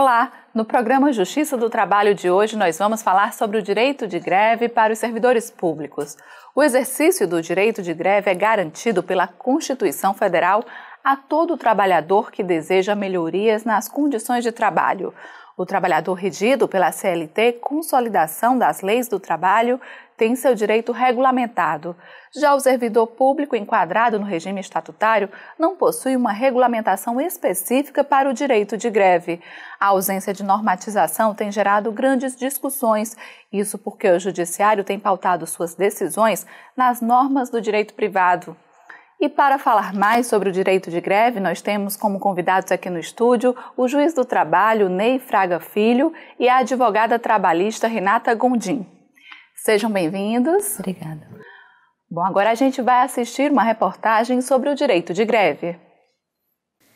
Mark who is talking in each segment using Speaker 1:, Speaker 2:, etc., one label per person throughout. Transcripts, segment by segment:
Speaker 1: Olá! No programa Justiça do Trabalho de hoje, nós vamos falar sobre o direito de greve para os servidores públicos. O exercício do direito de greve é garantido pela Constituição Federal a todo trabalhador que deseja melhorias nas condições de trabalho. O trabalhador regido pela CLT Consolidação das Leis do Trabalho tem seu direito regulamentado. Já o servidor público enquadrado no regime estatutário não possui uma regulamentação específica para o direito de greve. A ausência de normatização tem gerado grandes discussões, isso porque o Judiciário tem pautado suas decisões nas normas do direito privado. E para falar mais sobre o direito de greve, nós temos como convidados aqui no estúdio o juiz do trabalho Ney Fraga Filho e a advogada trabalhista Renata Gondim. Sejam bem-vindos. Obrigada. Bom, agora a gente vai assistir uma reportagem sobre o direito de greve.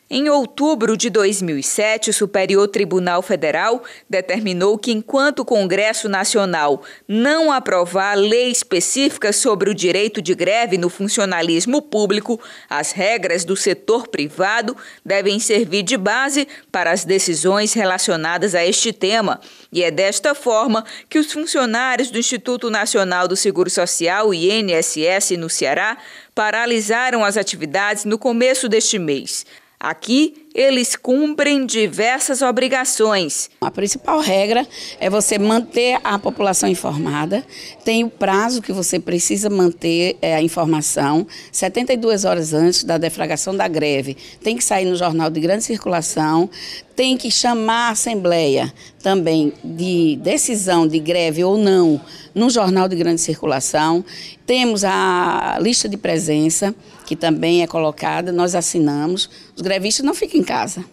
Speaker 2: Em outubro de 2007, o Superior Tribunal Federal determinou que, enquanto o Congresso Nacional não aprovar lei específica sobre o direito de greve no funcionalismo público, as regras do setor privado devem servir de base para as decisões relacionadas a este tema. E é desta forma que os funcionários do Instituto Nacional do Seguro Social, INSS, no Ceará, paralisaram as atividades no começo deste mês. Aqui, eles cumprem diversas obrigações. A principal regra é você manter a população informada,
Speaker 3: tem o prazo que você precisa manter é, a informação, 72 horas antes da deflagração da greve. Tem que sair no jornal de grande circulação, tem que chamar a Assembleia também de decisão de greve ou não no jornal de grande circulação. Temos a lista de presença que também
Speaker 2: é colocada,
Speaker 3: nós assinamos. Os grevistas não ficam em casa.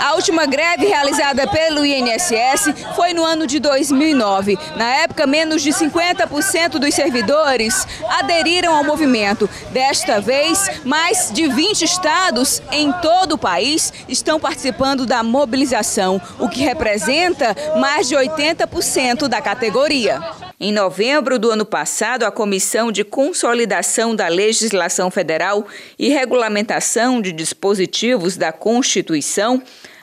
Speaker 2: A última greve realizada pelo INSS foi no ano de 2009. Na época, menos de 50% dos servidores aderiram ao movimento. Desta vez, mais de 20 estados em todo o país estão participando da mobilização, o que representa mais de 80% da categoria. Em novembro do ano passado, a Comissão de Consolidação da Legislação Federal e Regulamentação de Dispositivos da Constituição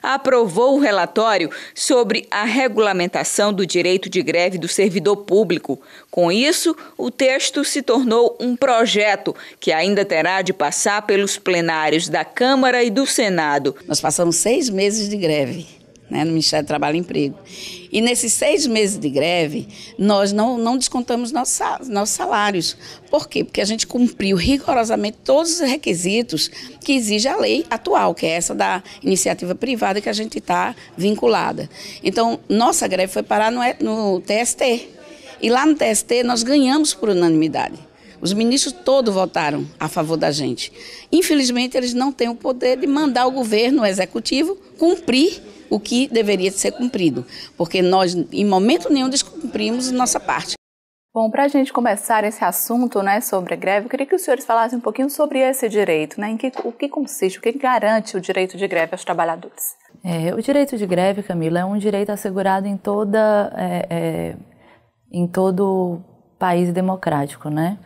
Speaker 2: aprovou o relatório sobre a regulamentação do direito de greve do servidor público. Com isso, o texto se tornou um projeto que ainda terá de passar pelos plenários da Câmara e do Senado. Nós passamos seis meses de greve
Speaker 3: né, no Ministério do Trabalho e Emprego. E nesses seis meses de greve, nós não, não descontamos nossos, salários. Por quê? Porque a gente cumpriu rigorosamente todos os requisitos que exige a lei atual, que é essa da iniciativa privada que a gente está vinculada. Então, nossa greve foi parar no, no TST. E lá no TST nós ganhamos por unanimidade. Os ministros todos votaram a favor da gente. Infelizmente, eles não têm o poder de mandar o governo o executivo cumprir o que deveria ser cumprido, porque nós, em momento nenhum, descumprimos nossa parte.
Speaker 1: Bom, para a gente começar esse assunto né, sobre a greve, eu queria que os senhores falassem um pouquinho sobre esse direito, né, em que, o que consiste, o que garante o direito de greve aos trabalhadores.
Speaker 4: É, o direito de greve, Camila, é um direito assegurado em, toda, é, é, em todo país democrático, né?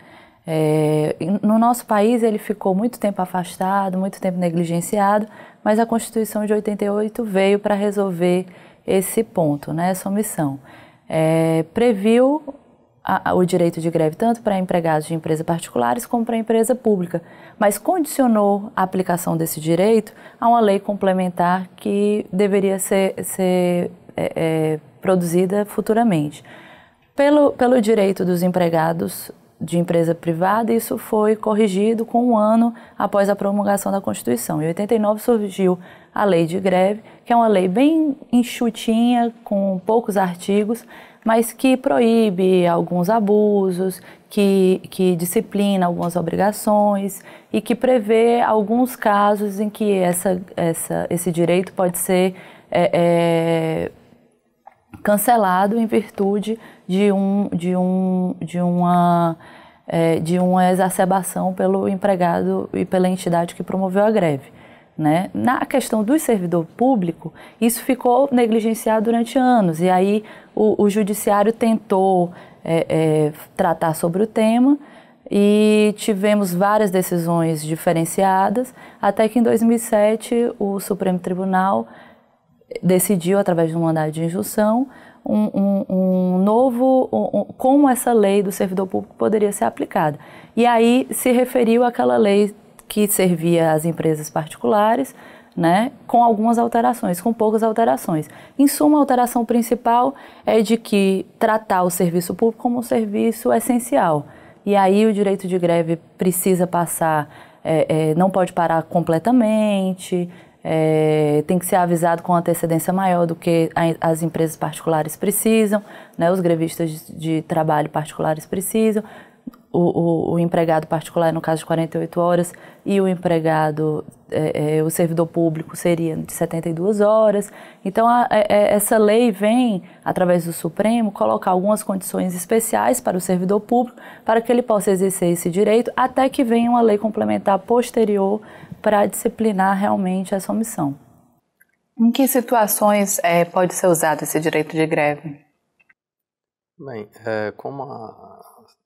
Speaker 4: É, no nosso país ele ficou muito tempo afastado, muito tempo negligenciado, mas a Constituição de 88 veio para resolver esse ponto, né, essa omissão. É, previu a, a, o direito de greve tanto para empregados de empresas particulares como para empresa pública, mas condicionou a aplicação desse direito a uma lei complementar que deveria ser, ser é, é produzida futuramente. Pelo, pelo direito dos empregados de empresa privada, e isso foi corrigido com um ano após a promulgação da Constituição. Em 89 surgiu a lei de greve, que é uma lei bem enxutinha, com poucos artigos, mas que proíbe alguns abusos, que, que disciplina algumas obrigações e que prevê alguns casos em que essa, essa, esse direito pode ser é, é, cancelado em virtude de, um, de, um, de uma é, de uma exacerbação pelo empregado e pela entidade que promoveu a greve. Né? Na questão do servidor público, isso ficou negligenciado durante anos, e aí o, o judiciário tentou é, é, tratar sobre o tema e tivemos várias decisões diferenciadas, até que em 2007 o Supremo Tribunal decidiu, através de um mandado de injunção, um, um, um novo, um, como essa lei do servidor público poderia ser aplicada. E aí se referiu àquela lei que servia às empresas particulares, né, com algumas alterações, com poucas alterações. Em suma, a alteração principal é de que tratar o serviço público como um serviço essencial. E aí o direito de greve precisa passar, é, é, não pode parar completamente, é, tem que ser avisado com antecedência maior do que a, as empresas particulares precisam, né, os grevistas de, de trabalho particulares precisam, o, o, o, empregado particular, no caso de 48 horas, e o empregado, é, é, o servidor público seria de 72 horas. Então, a, é, é, essa lei vem, através do Supremo, colocar algumas condições especiais para o servidor público, para que ele possa exercer esse direito, até que venha uma lei complementar posterior para disciplinar realmente essa omissão. Em que situações é, pode ser usado esse direito de greve?
Speaker 5: Bem, é, como a,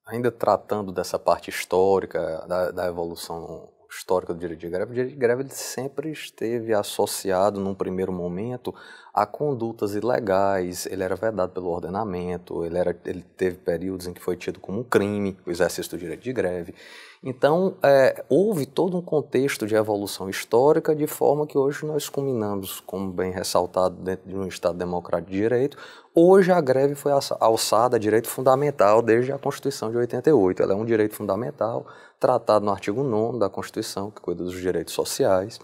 Speaker 5: ainda tratando dessa parte histórica da, da evolução histórica do direito de greve, o direito de greve sempre esteve associado, num primeiro momento, a condutas ilegais, ele era vedado pelo ordenamento, ele, era, ele teve períodos em que foi tido como um crime o exercício do direito de greve. Então, é, houve todo um contexto de evolução histórica, de forma que hoje nós culminamos, como bem ressaltado, dentro de um Estado democrático de direito. Hoje a greve foi alçada a direito fundamental desde a Constituição de 88. Ela é um direito fundamental, tratado no artigo 9 da Constituição, que cuida dos direitos sociais,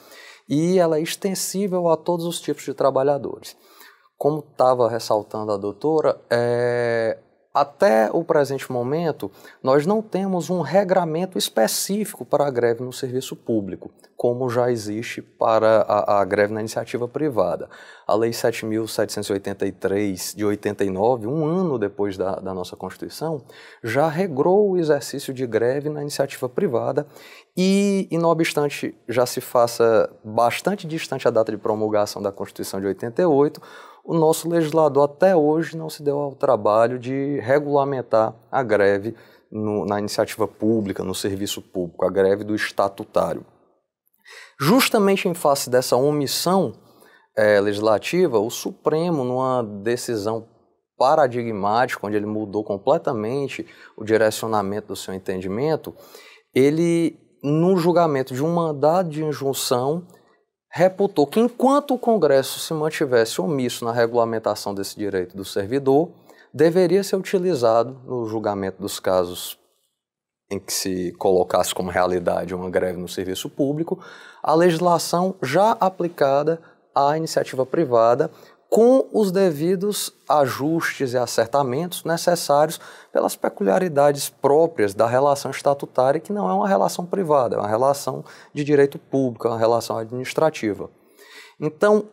Speaker 5: e ela é extensível a todos os tipos de trabalhadores. Como estava ressaltando a doutora, é, até o presente momento, nós não temos um regramento específico para a greve no serviço público, como já existe para a, a greve na iniciativa privada. A Lei 7.783, de 89, um ano depois da, da nossa Constituição, já regrou o exercício de greve na iniciativa privada e, e, não obstante já se faça bastante distante a data de promulgação da Constituição de 88, o nosso legislador até hoje não se deu ao trabalho de regulamentar a greve no, na iniciativa pública, no serviço público, a greve do estatutário. Justamente em face dessa omissão é, legislativa, o Supremo, numa decisão paradigmática, onde ele mudou completamente o direcionamento do seu entendimento, ele, no julgamento de um mandado de injunção, reputou que enquanto o Congresso se mantivesse omisso na regulamentação desse direito do servidor, deveria ser utilizado no julgamento dos casos em que se colocasse como realidade uma greve no serviço público, a legislação já aplicada à iniciativa privada com os devidos ajustes e acertamentos necessários pelas peculiaridades próprias da relação estatutária, que não é uma relação privada, é uma relação de direito público, é uma relação administrativa. Então,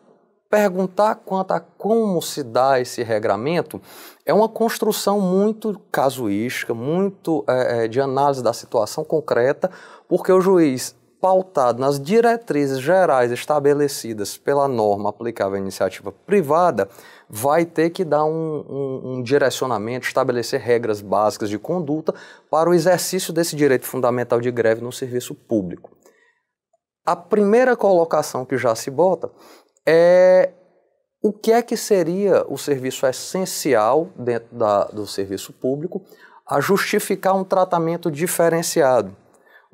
Speaker 5: perguntar quanto a como se dá esse regramento é uma construção muito casuística, muito é, de análise da situação concreta, porque o juiz pautado nas diretrizes gerais estabelecidas pela norma aplicável à iniciativa privada, vai ter que dar um, um, um, direcionamento, estabelecer regras básicas de conduta para o exercício desse direito fundamental de greve no serviço público. A primeira colocação que já se bota é o que é que seria o serviço essencial dentro da, do serviço público a justificar um tratamento diferenciado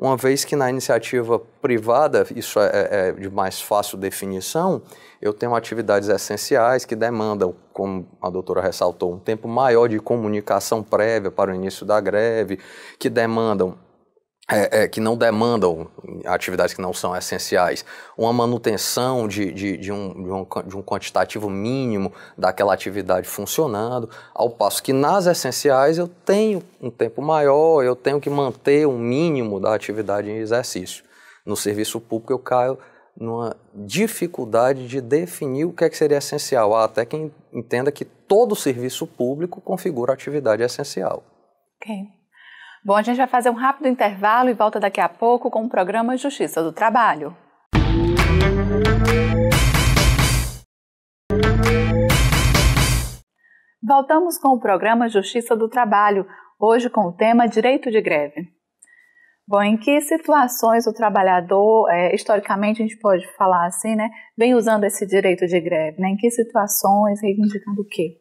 Speaker 5: uma vez que na iniciativa privada, isso é, é, é, de mais fácil definição, eu tenho atividades essenciais que demandam, como a doutora ressaltou, um tempo maior de comunicação prévia para o início da greve, que demandam é, é, que não demandam atividades que não são essenciais, uma manutenção de, de, de, um, de, um, de um quantitativo mínimo daquela atividade funcionando, ao passo que nas essenciais eu tenho um tempo maior, eu tenho que manter um mínimo da atividade em exercício. No serviço público eu caio numa dificuldade de definir o que, é que seria essencial, até quem entenda que todo serviço público configura atividade essencial.
Speaker 1: Okay. Bom, a gente vai fazer um rápido intervalo e volta daqui a pouco com o programa Justiça do Trabalho. Voltamos com o programa Justiça do Trabalho, hoje com o tema Direito de Greve. Bom, em que situações o trabalhador, é, historicamente a gente pode falar assim, né, vem usando esse direito de greve? Né? Em que situações, reivindicando o quê?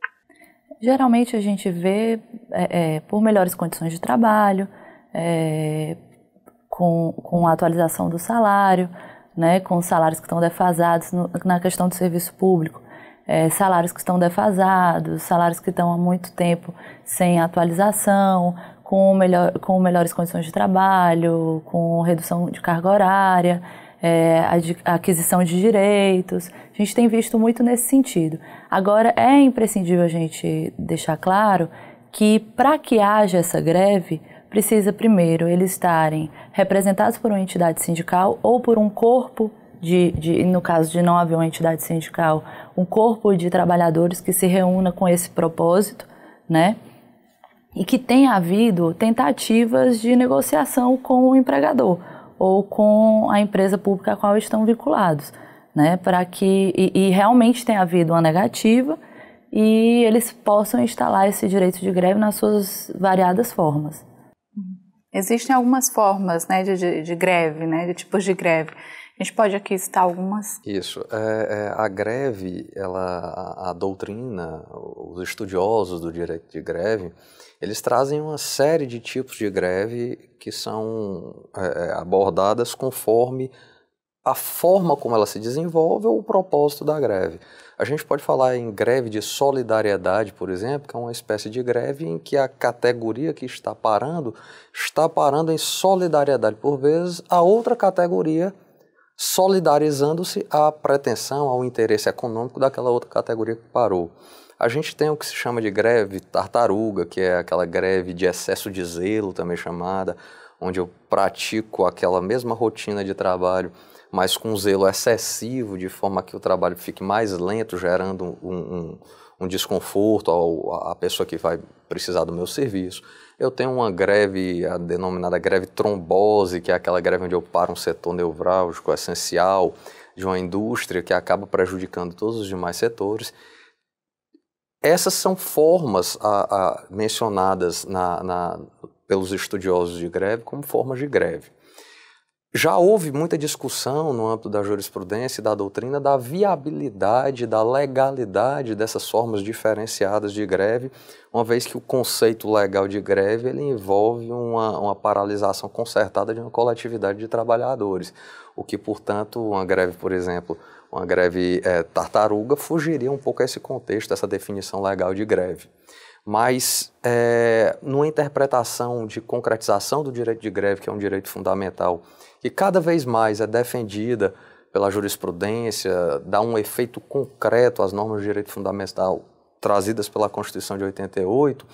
Speaker 4: geralmente a gente vê é, é, por melhores condições de trabalho, é, com, com a atualização do salário, né, com salários que estão defasados no, na questão do serviço público, é, salários que estão defasados, salários que estão há muito tempo sem atualização, com, melhor, com melhores condições de trabalho, com redução de carga horária é, a, a aquisição de direitos. A gente tem visto muito nesse sentido. Agora, é imprescindível a gente deixar claro que, para que haja essa greve, precisa primeiro eles estarem representados por uma entidade sindical ou por um corpo de, de, no caso de não haver uma entidade sindical, um corpo de trabalhadores que se reúna com esse propósito, né? E que tenha havido tentativas de negociação com o empregador ou com a empresa pública a qual estão vinculados, né? Para que e, e realmente tenha havido uma negativa e eles possam instalar esse direito de greve nas suas variadas formas.
Speaker 1: Existem algumas formas né, de, de, de greve, né, de tipos de greve. A gente pode aqui citar algumas?
Speaker 5: Isso. É, é, a greve, ela, a, a, doutrina, os estudiosos do direito de greve, eles trazem uma série de tipos de greve que são é, é, abordadas conforme a forma como ela se desenvolve ou o propósito da greve. A gente pode falar em greve de solidariedade, por exemplo, que é uma espécie de greve em que a categoria que está parando está parando em solidariedade, por vezes, a outra categoria solidarizando-se à pretensão, ao interesse econômico daquela outra categoria que parou. A gente tem o que se chama de greve tartaruga, que é aquela greve de excesso de zelo, também chamada, onde eu pratico aquela mesma rotina de trabalho, mas com zelo excessivo, de forma que o trabalho fique mais lento, gerando um, um, um desconforto à pessoa que vai precisar do meu serviço. Eu tenho uma greve, a denominada greve trombose, que é aquela greve onde eu paro um setor neurálgico essencial, de uma indústria que acaba prejudicando todos os demais setores. Essas são formas a, a, mencionadas na, na, pelos estudiosos de greve como formas de greve. Já houve muita discussão no âmbito da jurisprudência e da doutrina da viabilidade, da legalidade dessas formas diferenciadas de greve, uma vez que o conceito legal de greve ele envolve uma, uma paralisação consertada de uma coletividade de trabalhadores, o que, portanto, uma greve, por exemplo, uma greve é, tartaruga, fugiria um pouco a esse contexto, essa definição legal de greve mas é, numa interpretação de concretização do direito de greve, que é um direito fundamental que cada vez mais é defendida pela jurisprudência, dá um efeito concreto às normas de direito fundamental trazidas pela Constituição de 88,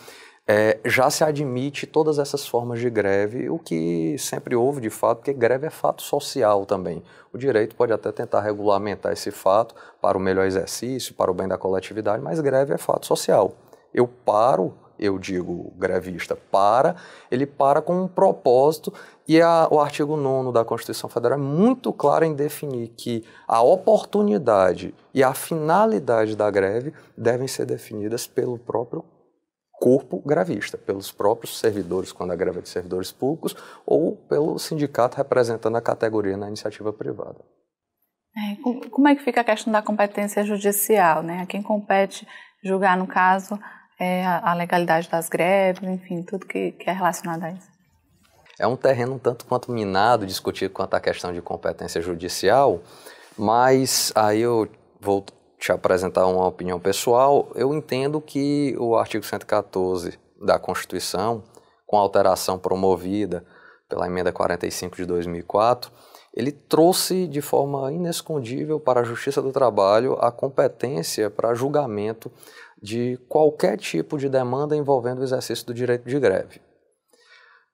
Speaker 5: é, já se admite todas essas formas de greve, o que sempre houve de fato, porque greve é fato social também. O direito pode até tentar regulamentar esse fato para o melhor exercício, para o bem da coletividade, mas greve é fato social. Eu paro eu digo grevista para, ele para com um propósito e a, o artigo 9 da Constituição Federal é muito claro em definir que a oportunidade e a finalidade da greve devem ser definidas pelo próprio corpo gravista, pelos próprios servidores, quando a greve é de servidores públicos, ou pelo sindicato representando a categoria na
Speaker 1: iniciativa privada. É, como é que fica a questão da competência judicial? Né? A quem compete julgar, no caso, é, a legalidade das greves, enfim, tudo que, que é relacionado a isso.
Speaker 5: É um terreno um tanto quanto minado discutir quanto à questão de competência judicial, mas aí eu vou te apresentar uma opinião pessoal. Eu entendo que o artigo 114 da Constituição, com a alteração promovida pela emenda 45 de 2004, ele trouxe de forma inescondível para a Justiça do Trabalho a competência para julgamento de qualquer tipo de demanda envolvendo o exercício do direito de greve.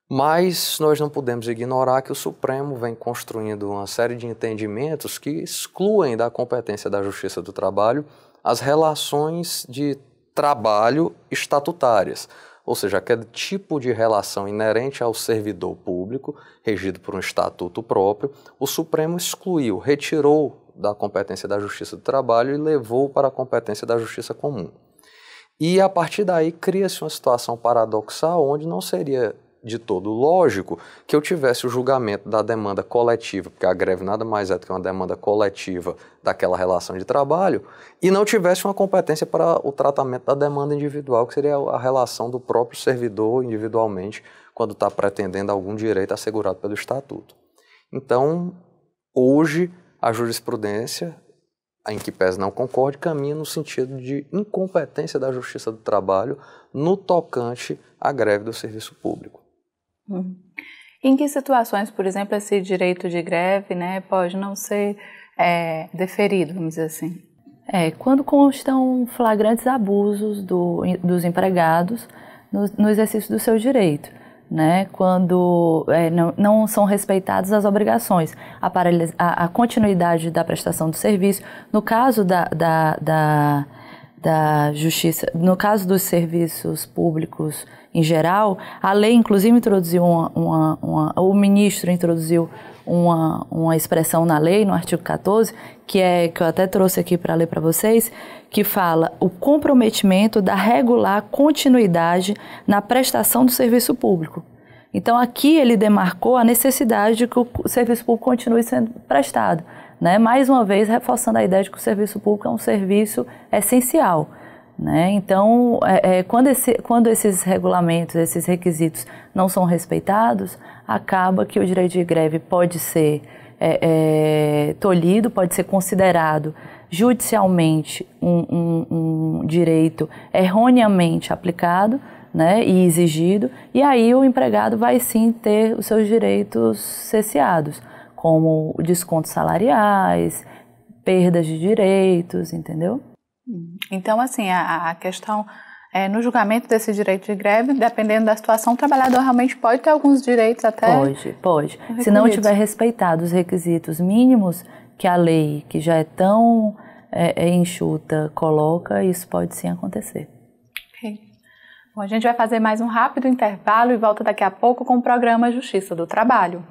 Speaker 5: Mas nós não podemos ignorar que o Supremo vem construindo uma série de entendimentos que excluem da competência da Justiça do Trabalho as relações de trabalho estatutárias, ou seja, aquele tipo de relação inerente ao servidor público, regido por um estatuto próprio, o Supremo excluiu, retirou da competência da Justiça do Trabalho e levou para a competência da Justiça Comum. E a partir daí cria-se uma situação paradoxal onde não seria de todo lógico que eu tivesse o julgamento da demanda coletiva, porque a greve nada mais é do que uma demanda coletiva daquela relação de trabalho, e não tivesse uma competência para o tratamento da demanda individual, que seria a relação do próprio servidor individualmente quando está pretendendo algum direito assegurado pelo estatuto. Então, hoje a jurisprudência em que pese não concorde, caminha no sentido de incompetência da Justiça do Trabalho no tocante à greve do serviço
Speaker 4: público. Uhum.
Speaker 1: Em que situações, por exemplo, esse direito de greve né,
Speaker 4: pode não ser é, deferido, vamos dizer assim? É, quando constam flagrantes abusos do, dos empregados no, no exercício do seu direito né, quando é, não, não, são respeitadas as obrigações, a, a, a, continuidade da prestação do serviço. No caso da, da, da, da justiça, no caso dos serviços públicos em geral, a lei inclusive introduziu uma, uma, uma o ministro introduziu uma, uma expressão na lei, no artigo 14, que é que eu até trouxe aqui para ler para vocês, que fala o comprometimento da regular continuidade na prestação do serviço público. Então, aqui ele demarcou a necessidade de que o serviço público continue sendo prestado. Né? Mais uma vez, reforçando a ideia de que o serviço público é um serviço essencial. Né? Então, é, é, quando, esse, quando esses regulamentos, esses requisitos não são respeitados, acaba que o direito de greve pode ser é, é tolhido, pode ser considerado judicialmente um, um, um direito erroneamente aplicado né, e exigido, e aí o empregado vai sim ter os seus direitos cesseados, como descontos salariais, perdas de direitos, entendeu?
Speaker 1: Então, assim, a, a questão é, no julgamento desse direito de greve, dependendo da situação, o trabalhador realmente pode ter alguns direitos até.
Speaker 4: Pode, pode. Se não tiver respeitado os requisitos mínimos, que a lei, que já é tão é, é enxuta, coloca, isso pode sim acontecer.
Speaker 1: Okay. Bom, a gente vai fazer mais um rápido intervalo e volta daqui a pouco com o programa Justiça do Trabalho.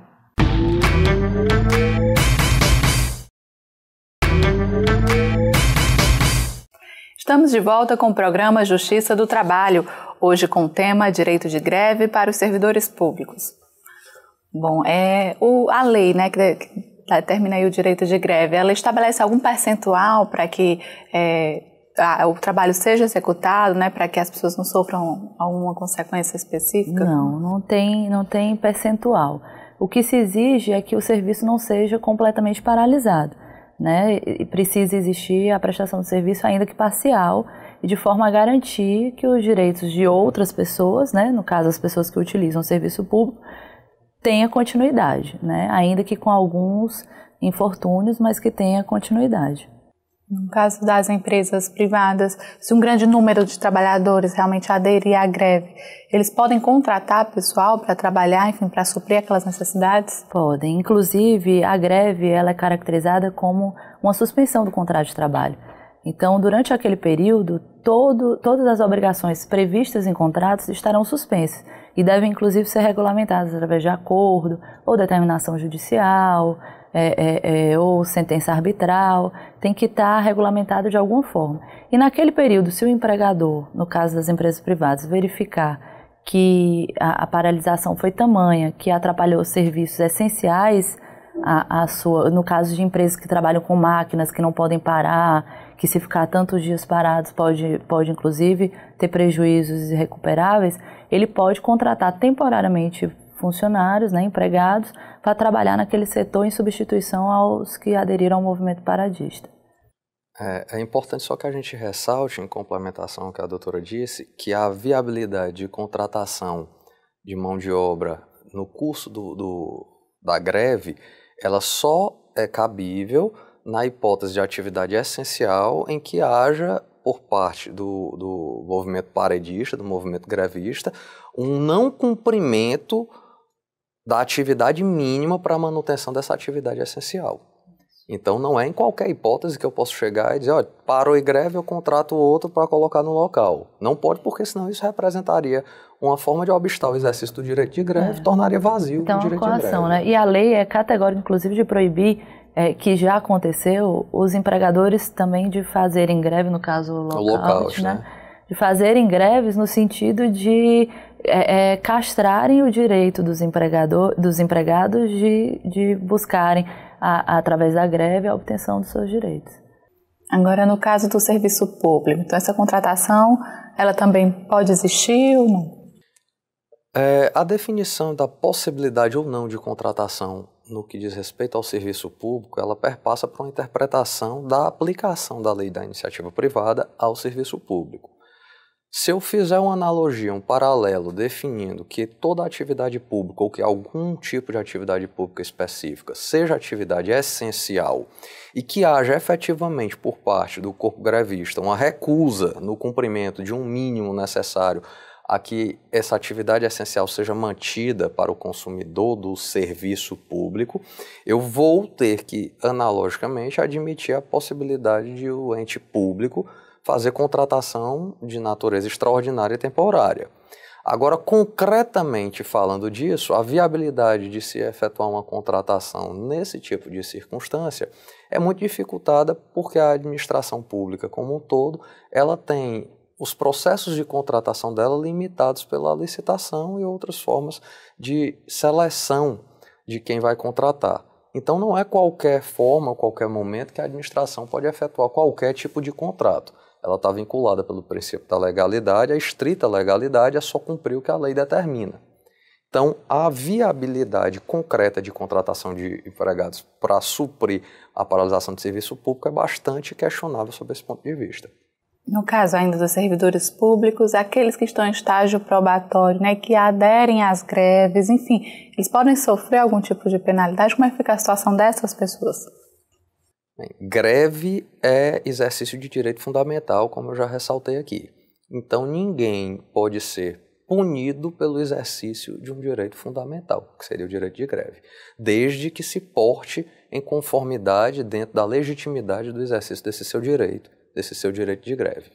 Speaker 1: Estamos de volta com o programa Justiça do Trabalho, hoje com o tema Direito de Greve para os Servidores Públicos. Bom, é o, a lei, né, que determina tá, aí o direito de greve, ela estabelece algum percentual para que é, a, o trabalho seja executado, né, para que as pessoas não sofram alguma consequência específica? Não,
Speaker 4: não tem, não tem percentual. O que se exige é que o serviço não seja completamente paralisado, né? E precisa existir a prestação de serviço ainda que parcial e de forma a garantir que os direitos de outras pessoas, né, no caso as pessoas que utilizam o serviço público, tenha continuidade, né? ainda que com alguns infortúnios, mas que tenha continuidade. No caso das empresas privadas,
Speaker 1: se um grande número de trabalhadores realmente aderir à greve, eles podem contratar
Speaker 4: pessoal para trabalhar, enfim, para suprir aquelas necessidades? Podem. Inclusive, a greve ela é caracterizada como uma suspensão do contrato de trabalho. Então, durante aquele período, todo, todas as obrigações previstas em contratos estarão suspensas e devem, inclusive, ser regulamentadas através de acordo ou determinação judicial é, é, é, ou sentença arbitral. Tem que estar regulamentado de alguma forma. E naquele período, se o empregador, no caso das empresas privadas, verificar que a, a paralisação foi tamanha, que atrapalhou serviços essenciais, a, a sua, no caso de empresas que trabalham com máquinas que não podem parar que se ficar tantos dias parados pode, pode inclusive ter prejuízos irrecuperáveis, ele pode contratar temporariamente funcionários, né, empregados, para trabalhar naquele setor em substituição aos que aderiram ao movimento paradista.
Speaker 5: É, é, importante só que a gente ressalte, em complementação ao que a doutora disse, que a viabilidade de contratação de mão de obra no curso do, do da greve, ela só é cabível na hipótese de atividade essencial em que haja por parte do, do movimento paredista, do movimento grevista, um não cumprimento da atividade mínima para a manutenção dessa atividade essencial. Então não é em qualquer hipótese que eu posso chegar e dizer, olha, parou e greve, eu contrato outro para colocar no local. Não pode, porque senão isso representaria uma forma de obstar o exercício do direito de greve, é. tornaria vazio então, o é direito coação, de greve. Né?
Speaker 4: E a lei é categórica, inclusive, de proibir é, que já aconteceu, os empregadores também de fazerem greve, no caso local, lockout, né? né? De fazerem greves no sentido de é, é, castrarem o direito dos, empregador, dos empregados de, de buscarem, a, a, através da greve, a obtenção dos seus direitos.
Speaker 1: Agora, no caso do serviço público, então essa contratação, ela também pode existir ou não? É,
Speaker 5: a definição da possibilidade ou não de contratação no que diz respeito ao serviço público, ela perpassa para uma interpretação da aplicação da lei da iniciativa privada ao serviço público. Se eu fizer uma analogia, um paralelo, definindo que toda atividade pública ou que algum tipo de atividade pública específica seja atividade essencial e que haja efetivamente por parte do corpo grevista uma recusa no cumprimento de um mínimo necessário a que essa atividade essencial seja mantida para o consumidor do serviço público, eu vou ter que, analogicamente, admitir a possibilidade de o ente público fazer contratação de natureza extraordinária e temporária. Agora, concretamente falando disso, a viabilidade de se efetuar uma contratação nesse tipo de circunstância é muito dificultada porque a administração pública como um todo, ela tem os processos de contratação dela limitados pela licitação e outras formas de seleção de quem vai contratar. Então não é qualquer forma, qualquer momento que a administração pode efetuar qualquer tipo de contrato. Ela está vinculada pelo princípio da legalidade, a estrita legalidade é só cumprir o que a lei determina. Então, a viabilidade concreta de contratação de empregados para suprir a paralisação de serviço público é bastante questionável sob esse ponto de vista
Speaker 1: no caso ainda dos servidores públicos, aqueles que estão em estágio probatório, né, que aderem às greves, enfim, eles podem sofrer algum tipo de penalidade? Como é que fica a situação dessas pessoas?
Speaker 5: Bem, greve é exercício de direito fundamental, como eu já ressaltei aqui. Então ninguém pode ser punido pelo exercício de um direito fundamental, que seria o direito de greve, desde que se porte em conformidade dentro da legitimidade do exercício desse seu direito desse seu direito de greve.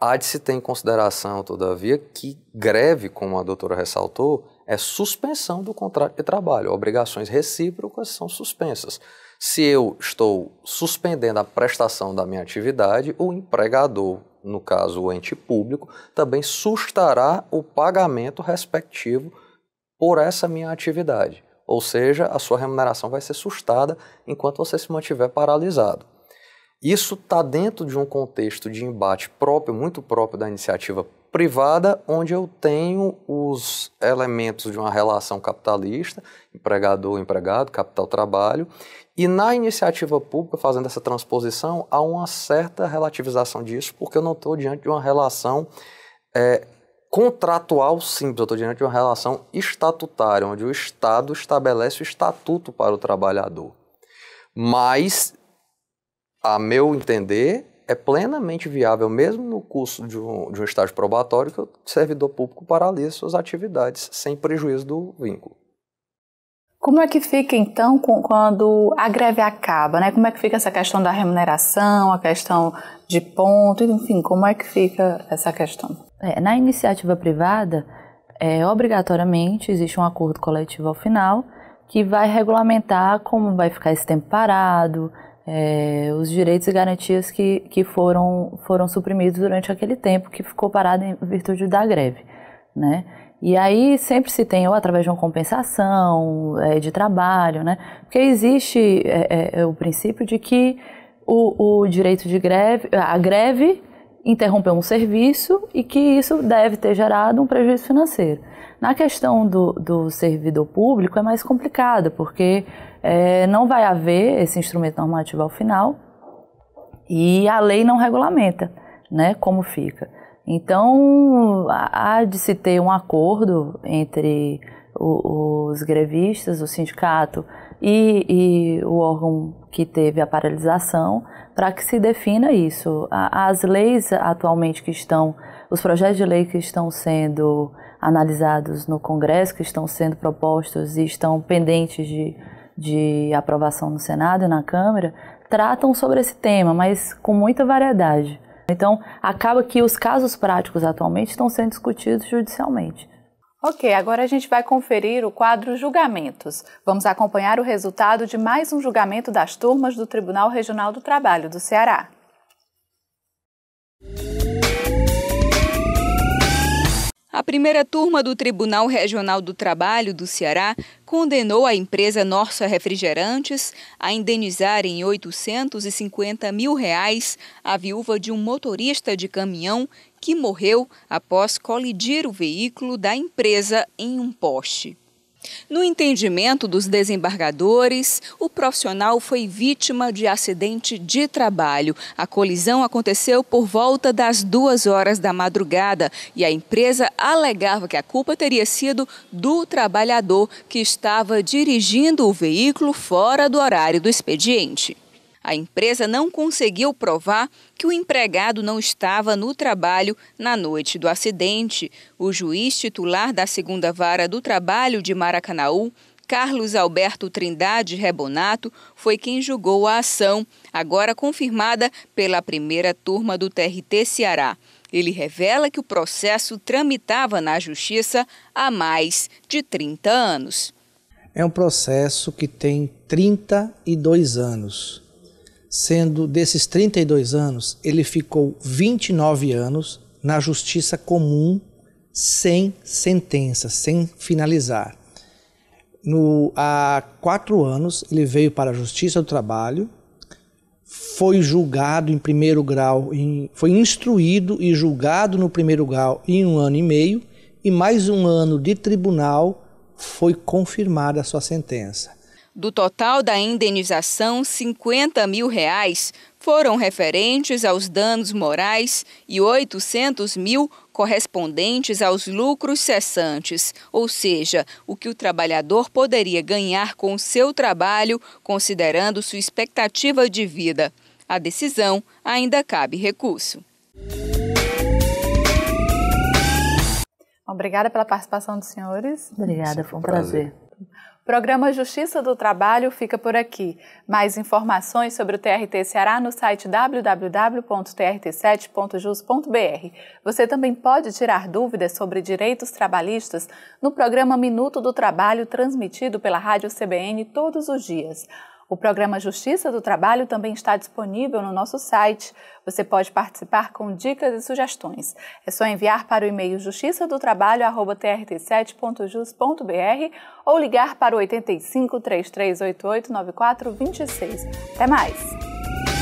Speaker 5: Há de se ter em consideração, todavia, que greve, como a doutora ressaltou, é suspensão do contrato de trabalho. Obrigações recíprocas são suspensas. Se eu estou suspendendo a prestação da minha atividade, o empregador, no caso o ente público, também sustará o pagamento respectivo por essa minha atividade. Ou seja, a sua remuneração vai ser sustada enquanto você se mantiver paralisado. Isso está dentro de um contexto de embate próprio, muito próprio da iniciativa privada, onde eu tenho os elementos de uma relação capitalista, empregador-empregado, capital-trabalho, e na iniciativa pública, fazendo essa transposição, há uma certa relativização disso, porque eu não estou diante de uma relação é, contratual simples, eu estou diante de uma relação estatutária, onde o Estado estabelece o estatuto para o trabalhador. Mas a meu entender, é plenamente viável, mesmo no curso de um, de um estágio probatório, que o servidor público paralise suas atividades sem prejuízo do vínculo.
Speaker 1: Como é que fica então com, quando a greve acaba, né? Como é que fica essa questão da remuneração, a questão de ponto, enfim, como
Speaker 4: é que fica essa questão? É, na iniciativa privada, é, obrigatoriamente existe um acordo coletivo ao final que vai regulamentar como vai ficar esse tempo parado, é, os direitos e garantias que, que foram, foram suprimidos durante aquele tempo que ficou parado em virtude da greve, né? E aí sempre se tem, ou através de uma compensação, é, de trabalho, né? Porque existe é, é, é o princípio de que o, o direito de greve, a greve interrompeu um serviço e que isso deve ter gerado um prejuízo financeiro. Na questão do, do servidor público é mais complicado, porque é, não vai haver esse instrumento normativo ao final e a lei não regulamenta né, como fica. Então, há de se ter um acordo entre os grevistas, o sindicato e, e o órgão que teve a paralisação, para que se defina isso. As leis atualmente que estão, os projetos de lei que estão sendo analisados no Congresso, que estão sendo propostos e estão pendentes de, de aprovação no Senado e na Câmara, tratam sobre esse tema, mas com muita variedade. Então, acaba que os casos práticos atualmente estão sendo discutidos judicialmente.
Speaker 1: Ok, agora a gente vai conferir o quadro Julgamentos. Vamos acompanhar o resultado de mais um julgamento das turmas do Tribunal Regional do Trabalho do Ceará. A
Speaker 2: primeira turma do Tribunal Regional do Trabalho do Ceará condenou a empresa Norsa Refrigerantes a indenizar em 850 mil reais a viúva de um motorista de caminhão que morreu após colidir o veículo da empresa em um poste. No entendimento dos desembargadores, o profissional foi vítima de acidente de trabalho. A colisão aconteceu por volta das duas horas da madrugada e a empresa alegava que a culpa teria sido do trabalhador que estava dirigindo o veículo fora do horário do expediente. A empresa não conseguiu provar que o empregado não estava no trabalho na noite do acidente. O juiz titular da segunda vara do trabalho de Maracanaú, Carlos Alberto Trindade Rebonato foi quem julgou a ação, agora confirmada pela primeira turma do TRT Ceará. Ele revela que o processo tramitava na Justiça há mais de 30 anos.
Speaker 5: É um processo que tem 32 anos sendo desses 32 anos, ele ficou 29 anos na justiça comum sem sentença, sem finalizar. No, há quatro anos ele veio para a Justiça do Trabalho, foi julgado em primeiro grau, em, foi instruído e julgado no primeiro grau em um ano e meio, e mais um ano de tribunal foi confirmada a sua sentença.
Speaker 2: Do total da indenização, 50 mil reais foram referentes aos danos morais e 800 mil correspondentes aos lucros cessantes, ou seja, o que o trabalhador poderia ganhar com seu trabalho, considerando sua expectativa de vida. A decisão ainda cabe recurso.
Speaker 1: Obrigada pela participação dos senhores. Obrigada, foi um prazer. prazer. Programa Justiça do Trabalho fica por aqui. Mais informações sobre o TRT Ceará no site www.trt7.jus.br. Você também pode tirar dúvidas sobre direitos trabalhistas no programa Minuto do Trabalho transmitido pela Rádio CBN todos os dias. O programa Justiça do Trabalho também está disponível no nosso site. Você pode participar com dicas e sugestões. É só enviar para o e-mail justiça 7jusbr ou ligar para o 85 3388 9426. Até mais!